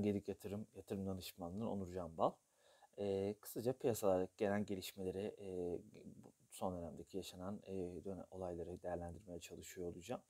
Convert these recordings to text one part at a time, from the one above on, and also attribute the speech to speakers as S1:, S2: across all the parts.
S1: Ben Gelik Yatırım, Yatırım Danışmanlığı Onur Can Bal. E, kısaca piyasalardaki gelen gelişmeleri, e, son dönemdeki yaşanan e, dönem, olayları değerlendirmeye çalışıyor olacağım.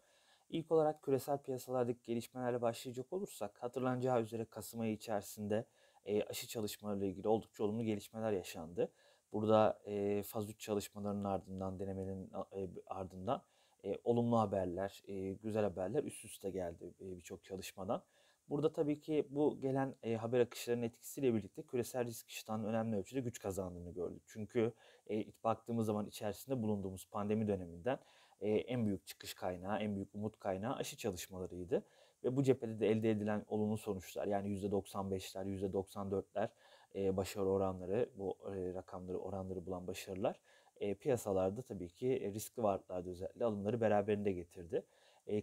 S1: İlk olarak küresel piyasalardaki gelişmelerle başlayacak olursak, hatırlanacağı üzere Kasım ayı içerisinde e, aşı çalışmalarıyla ilgili oldukça olumlu gelişmeler yaşandı. Burada e, faz 3 çalışmalarının ardından, denemenin e, ardından e, olumlu haberler, e, güzel haberler üst üste geldi e, birçok çalışmadan. Burada tabii ki bu gelen e, haber akışlarının etkisiyle birlikte küresel risk iştahının önemli ölçüde güç kazandığını gördük. Çünkü e, baktığımız zaman içerisinde bulunduğumuz pandemi döneminden e, en büyük çıkış kaynağı, en büyük umut kaynağı aşı çalışmalarıydı. Ve bu cephede de elde edilen olumlu sonuçlar yani %95'ler, %94'ler e, başarı oranları, bu e, rakamları, oranları bulan başarılar e, piyasalarda tabii ki e, riskli varlıklarda özellikle alımları beraberinde getirdi.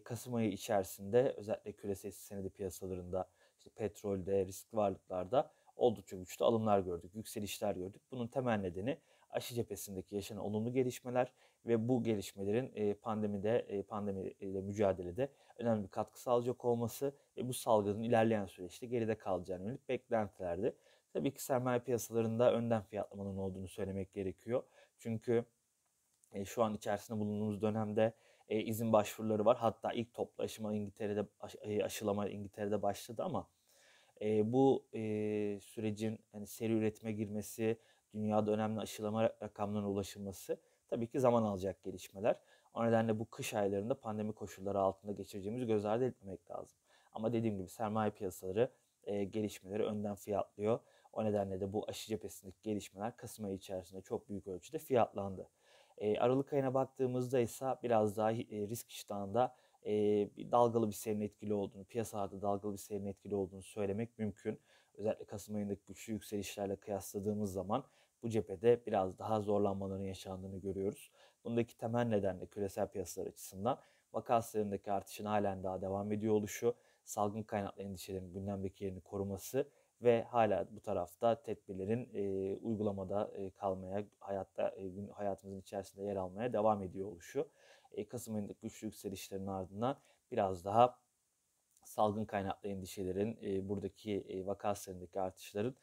S1: Kasım ayı içerisinde özellikle küresel senedi piyasalarında işte petrolde, riskli varlıklarda oldukça güçlü alımlar gördük, yükselişler gördük. Bunun temel nedeni aşı cephesindeki yaşanan olumlu gelişmeler ve bu gelişmelerin pandemide pandemiyle mücadelede önemli bir katkı sağlayacak olması ve bu salgının ilerleyen süreçte geride kalacağını yönelik beklentilerdi. Tabii ki sermaye piyasalarında önden fiyatlamanın olduğunu söylemek gerekiyor. Çünkü şu an içerisinde bulunduğumuz dönemde e, izin başvuruları var. Hatta ilk toplu aşıma İngiltere'de e, aşılama İngiltere'de başladı ama e, bu e, sürecin hani seri üretime girmesi, dünyada önemli aşılama rakamlarına ulaşılması tabii ki zaman alacak gelişmeler. O nedenle bu kış aylarında pandemi koşulları altında geçireceğimiz göz ardı etmemek lazım. Ama dediğim gibi sermaye piyasaları e, gelişmeleri önden fiyatlıyor. O nedenle de bu aşı cephesindeki gelişmeler Kasım ayı içerisinde çok büyük ölçüde fiyatlandı. Aralık ayına baktığımızda ise biraz daha risk iştahında e, dalgalı bir serin etkili olduğunu, piyasalarda dalgalı bir serin etkili olduğunu söylemek mümkün. Özellikle Kasım ayındaki güçlü yükselişlerle kıyasladığımız zaman bu cephede biraz daha zorlanmaların yaşandığını görüyoruz. Bundaki temel neden de küresel piyasalar açısından vaka sayılarındaki artışın halen daha devam ediyor oluşu, salgın kaynaklı endişelerin gündemdeki yerini koruması ve hala bu tarafta tedbirlerin e, uygulamada e, kalmaya, hayatta e, hayatımızın içerisinde yer almaya devam ediyor oluşu. E, Kasım ayında güçlü yükselişlerin ardından biraz daha salgın kaynaklı endişelerin, e, buradaki e, vaka sayısındaki artışların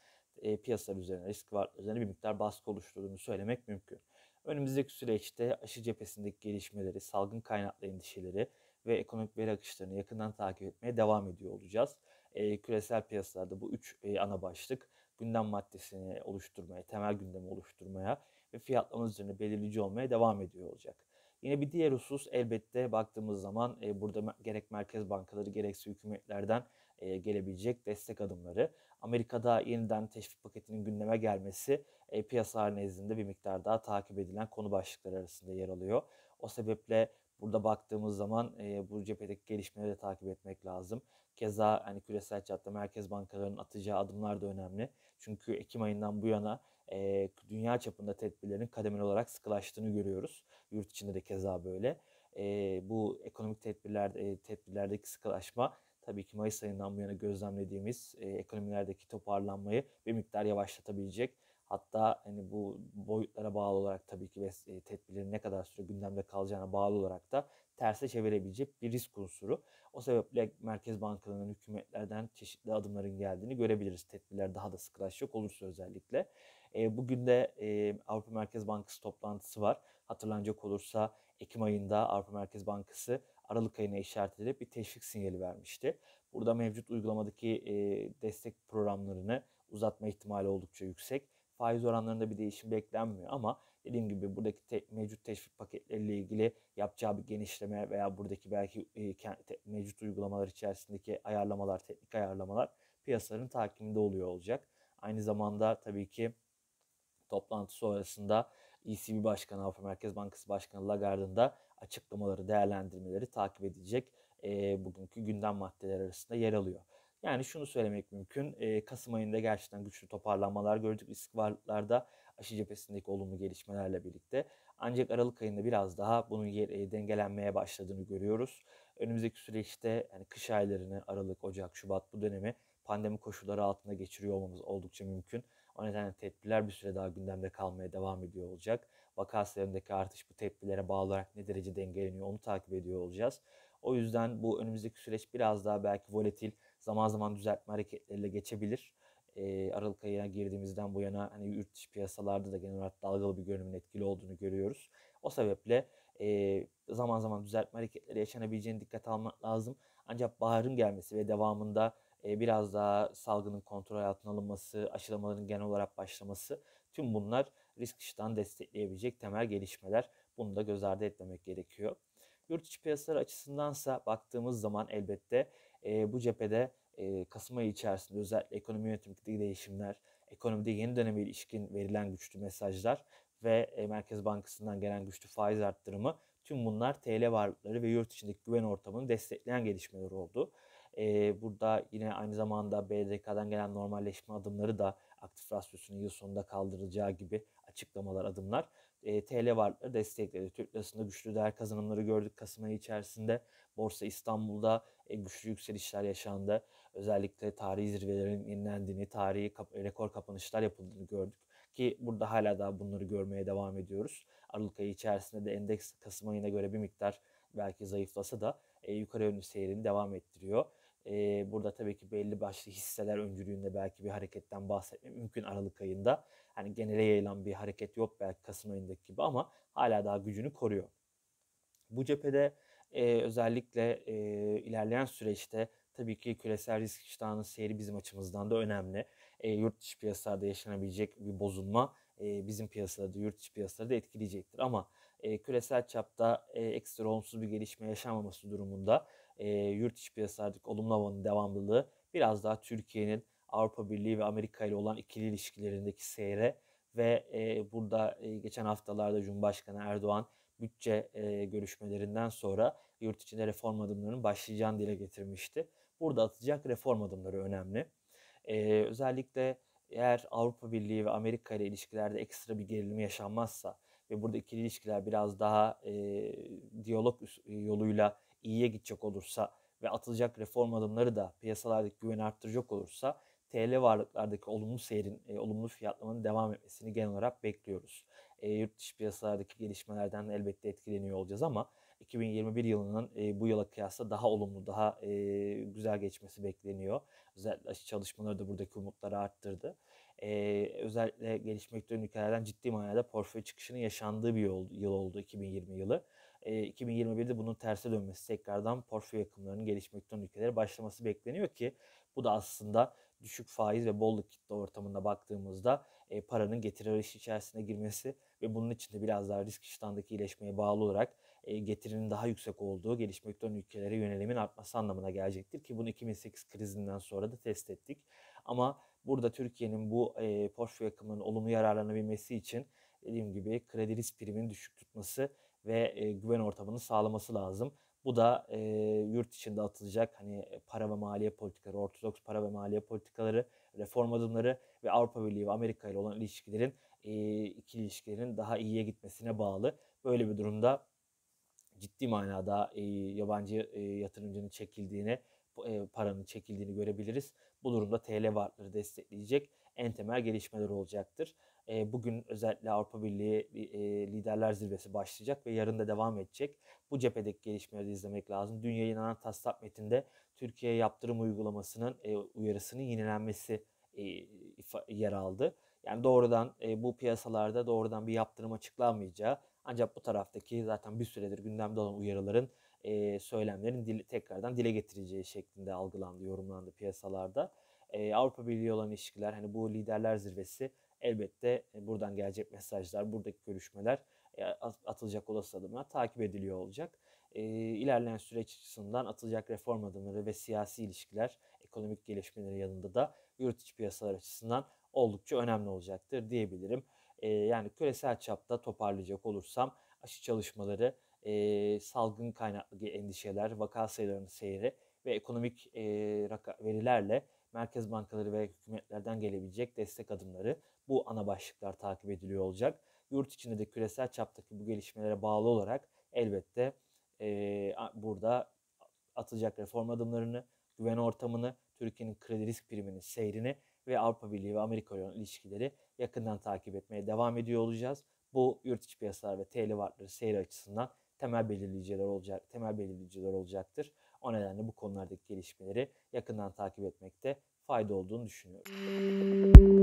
S1: e, piyasalar üzerine, risk var üzerine bir miktar baskı oluşturduğunu söylemek mümkün. Önümüzdeki süreçte aşı cephesindeki gelişmeleri, salgın kaynaklı endişeleri ve ekonomik veri akışlarını yakından takip etmeye devam ediyor olacağız e, küresel piyasalarda bu üç e, ana başlık gündem maddesini oluşturmaya, temel gündemi oluşturmaya ve fiyatlama üzerine belirleyici olmaya devam ediyor olacak. Yine bir diğer husus elbette baktığımız zaman e, burada gerek merkez bankaları gerekse hükümetlerden e, gelebilecek destek adımları. Amerika'da yeniden teşvik paketinin gündeme gelmesi e, piyasalar nezdinde bir miktar daha takip edilen konu başlıkları arasında yer alıyor. O sebeple Burada baktığımız zaman e, bu cephedeki gelişmeleri de takip etmek lazım. Keza hani küresel çapta merkez bankalarının atacağı adımlar da önemli. Çünkü Ekim ayından bu yana e, dünya çapında tedbirlerin kademeli olarak sıkılaştığını görüyoruz. Yurt içinde de keza böyle. E, bu ekonomik tedbirler, e, tedbirlerdeki sıkılaşma tabii ki Mayıs ayından bu yana gözlemlediğimiz e, ekonomilerdeki toparlanmayı bir miktar yavaşlatabilecek. Hatta hani bu boyutlara bağlı olarak tabii ki ve tedbirin ne kadar süre gündemde kalacağına bağlı olarak da terse çevirebilecek bir risk unsuru. O sebeple merkez bankalarının hükümetlerden çeşitli adımların geldiğini görebiliriz. Tedbirler daha da sıkılaşacak olursa özellikle. E, bugün de e, Avrupa Merkez Bankası toplantısı var. Hatırlanacak olursa Ekim ayında Avrupa Merkez Bankası Aralık ayına işaret edip bir teşvik sinyali vermişti. Burada mevcut uygulamadaki e, destek programlarını uzatma ihtimali oldukça yüksek faiz oranlarında bir değişim beklenmiyor ama dediğim gibi buradaki te, mevcut teşvik paketleriyle ilgili yapacağı bir genişleme veya buradaki belki e, te, mevcut uygulamalar içerisindeki ayarlamalar, teknik ayarlamalar piyasaların takiminde oluyor olacak. Aynı zamanda tabii ki toplantı sonrasında ECB Başkanı, Avrupa Merkez Bankası Başkanı Lagarde'ın da açıklamaları, değerlendirmeleri takip edecek e, bugünkü gündem maddeler arasında yer alıyor. Yani şunu söylemek mümkün. E, Kasım ayında gerçekten güçlü toparlanmalar gördük istikrarlarda aşı cephesindeki olumlu gelişmelerle birlikte. Ancak Aralık ayında biraz daha bunun yer, e, dengelenmeye başladığını görüyoruz. Önümüzdeki süreçte yani kış aylarını Aralık, Ocak, Şubat bu dönemi pandemi koşulları altında geçiriyor olmamız oldukça mümkün. O nedenle tedbirler bir süre daha gündemde kalmaya devam ediyor olacak. Vaka sayılarındaki artış bu tedbirlere bağlı olarak ne derece dengeleniyor onu takip ediyor olacağız. O yüzden bu önümüzdeki süreç biraz daha belki volatil zaman zaman düzeltme hareketleriyle geçebilir. E, Aralık ayına girdiğimizden bu yana hani yurt dışı piyasalarda da genel olarak dalgalı bir görünümün etkili olduğunu görüyoruz. O sebeple e, zaman zaman düzeltme hareketleri yaşanabileceğini dikkat almak lazım. Ancak baharın gelmesi ve devamında e, biraz daha salgının kontrol altına alınması, aşılamaların genel olarak başlaması tüm bunlar risk dışından destekleyebilecek temel gelişmeler. Bunu da göz ardı etmemek gerekiyor. Yurt içi piyasalar açısındansa baktığımız zaman elbette e, bu cephede e, Kasım ayı içerisinde özellikle ekonomi yönetimindeki değişimler, ekonomide yeni döneme ilişkin verilen güçlü mesajlar ve e, Merkez Bankası'ndan gelen güçlü faiz arttırımı tüm bunlar TL varlıkları ve yurt içindeki güven ortamını destekleyen gelişmeler oldu. E, burada yine aynı zamanda BDK'dan gelen normalleşme adımları da aktif rasyosunun yıl sonunda kaldırılacağı gibi açıklamalar, adımlar. E, TL varlıkları destekledi. Türk lirasında güçlü değer kazanımları gördük Kasım ayı içerisinde. Borsa İstanbul'da e, güçlü yükselişler yaşandı. Özellikle tarihi zirvelerin yenilendiğini, tarihi kap- rekor kapanışlar yapıldığını gördük. Ki burada hala daha bunları görmeye devam ediyoruz. Aralık ayı içerisinde de endeks Kasım ayına göre bir miktar belki zayıflasa da e, yukarı yönlü seyrini devam ettiriyor. E, burada tabii ki belli başlı hisseler öncülüğünde belki bir hareketten bahsetmek mümkün Aralık ayında. Hani genele yayılan bir hareket yok belki Kasım ayındaki gibi ama hala daha gücünü koruyor. Bu cephede e, özellikle e, ilerleyen süreçte tabii ki küresel risk iştahının seyri bizim açımızdan da önemli. E, yurt dışı piyasalarda yaşanabilecek bir bozulma e, bizim piyasalarda, yurt dışı piyasaları da etkileyecektir. Ama e, küresel çapta e, ekstra olumsuz bir gelişme yaşanmaması durumunda e, yurt içi piyasalardaki olumlu havanın devamlılığı biraz daha Türkiye'nin Avrupa Birliği ve Amerika ile olan ikili ilişkilerindeki seyre ve e, burada e, geçen haftalarda Cumhurbaşkanı Erdoğan bütçe e, görüşmelerinden sonra yurt içinde reform adımlarının başlayacağını dile getirmişti. Burada atacak reform adımları önemli. E, özellikle eğer Avrupa Birliği ve Amerika ile ilişkilerde ekstra bir gerilim yaşanmazsa ve burada ikili ilişkiler biraz daha e, diyalog yoluyla iyiye gidecek olursa ve atılacak reform adımları da piyasalardaki güven arttıracak olursa TL varlıklardaki olumlu seyrin, e, olumlu fiyatlamanın devam etmesini genel olarak bekliyoruz. E, yurt dışı piyasalardaki gelişmelerden elbette etkileniyor olacağız ama 2021 yılının e, bu yıla kıyasla daha olumlu, daha e, güzel geçmesi bekleniyor. Özellikle aşı çalışmaları da buradaki umutları arttırdı. E, özellikle gelişmekte olan ülkelerden ciddi manada portföy çıkışının yaşandığı bir yıl, yıl oldu 2020 yılı. 2021'de bunun terse dönmesi tekrardan portföy akımlarının gelişmekte olan ülkelere başlaması bekleniyor ki bu da aslında düşük faiz ve bolluk kitle ortamında baktığımızda e, paranın getiri arayışı içerisine girmesi ve bunun için de biraz daha risk iştahındaki iyileşmeye bağlı olarak e, getirinin daha yüksek olduğu gelişmekte olan ülkelere yönelimin artması anlamına gelecektir ki bunu 2008 krizinden sonra da test ettik. Ama burada Türkiye'nin bu e, portföy akımının olumlu yararlanabilmesi için dediğim gibi kredi risk primini düşük tutması ve e, güven ortamını sağlaması lazım. Bu da e, yurt içinde atılacak hani para ve maliye politikaları, ortodoks para ve maliye politikaları, reform adımları ve Avrupa Birliği ve Amerika ile olan ilişkilerin, e, ikili ilişkilerin daha iyiye gitmesine bağlı. Böyle bir durumda ciddi manada e, yabancı e, yatırımcının çekildiğini, e, paranın çekildiğini görebiliriz. Bu durumda TL varlıkları destekleyecek en temel gelişmeler olacaktır. E, bugün özellikle Avrupa Birliği e, Liderler Zirvesi başlayacak ve yarın da devam edecek. Bu cephedeki gelişmeleri izlemek lazım. Dün yayınlanan taslak metinde Türkiye yaptırım uygulamasının e, uyarısının yenilenmesi e, yer aldı. Yani doğrudan e, bu piyasalarda doğrudan bir yaptırım açıklanmayacağı ancak bu taraftaki zaten bir süredir gündemde olan uyarıların e, söylemlerin dil, tekrardan dile getireceği şeklinde algılandı, yorumlandı piyasalarda. E, Avrupa Birliği olan ilişkiler hani bu liderler zirvesi elbette e, buradan gelecek mesajlar, buradaki görüşmeler e, atılacak olası adımlar takip ediliyor olacak. E, süreç açısından atılacak reform adımları ve siyasi ilişkiler, ekonomik gelişmeleri yanında da yurt içi piyasalar açısından oldukça önemli olacaktır diyebilirim. E, yani küresel çapta toparlayacak olursam aşı çalışmaları, salgın kaynaklı endişeler, vaka sayılarının seyri ve ekonomik verilerle merkez bankaları ve hükümetlerden gelebilecek destek adımları bu ana başlıklar takip ediliyor olacak. Yurt içinde de küresel çaptaki bu gelişmelere bağlı olarak elbette e, burada atılacak reform adımlarını, güven ortamını, Türkiye'nin kredi risk priminin seyrini ve Avrupa Birliği ve Amerika ile ilişkileri yakından takip etmeye devam ediyor olacağız. Bu yurt içi piyasalar ve TL varlıkları seyri açısından temel belirleyiciler olacak, temel belirleyiciler olacaktır. O nedenle bu konulardaki gelişmeleri yakından takip etmekte fayda olduğunu düşünüyorum.